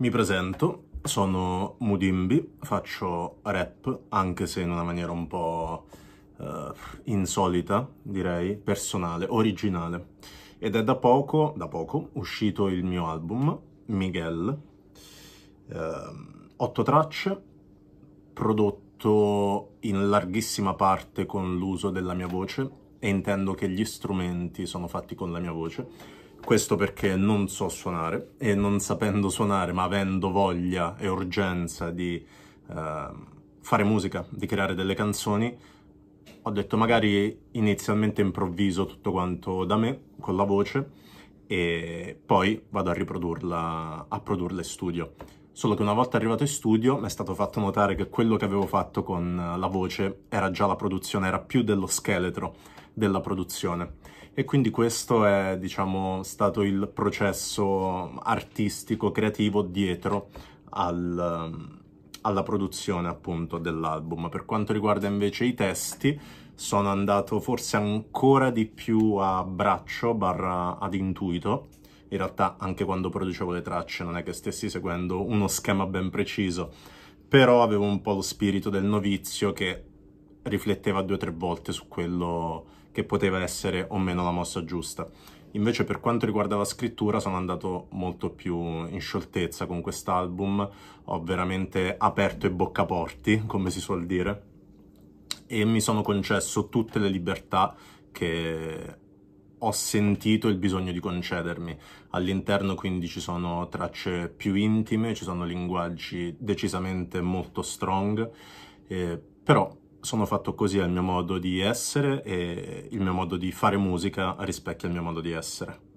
Mi presento, sono Mudimbi, faccio rap anche se in una maniera un po' uh, insolita, direi, personale, originale. Ed è da poco, da poco, uscito il mio album, Miguel, uh, otto tracce, prodotto in larghissima parte con l'uso della mia voce e intendo che gli strumenti sono fatti con la mia voce questo perché non so suonare e non sapendo suonare, ma avendo voglia e urgenza di eh, fare musica, di creare delle canzoni, ho detto magari inizialmente improvviso tutto quanto da me, con la voce, e poi vado a riprodurla, a produrla in studio. Solo che una volta arrivato in studio mi è stato fatto notare che quello che avevo fatto con eh, la voce era già la produzione, era più dello scheletro della produzione. E quindi questo è, diciamo, stato il processo artistico, creativo dietro al, ehm, alla produzione appunto dell'album. Per quanto riguarda invece i testi, sono andato forse ancora di più a braccio barra ad intuito in realtà anche quando producevo le tracce non è che stessi seguendo uno schema ben preciso, però avevo un po' lo spirito del novizio che rifletteva due o tre volte su quello che poteva essere o meno la mossa giusta. Invece per quanto riguarda la scrittura sono andato molto più in scioltezza con quest'album, ho veramente aperto i boccaporti, come si suol dire, e mi sono concesso tutte le libertà che ho sentito il bisogno di concedermi. All'interno quindi ci sono tracce più intime, ci sono linguaggi decisamente molto strong, eh, però sono fatto così al mio modo di essere e il mio modo di fare musica rispecchia il mio modo di essere.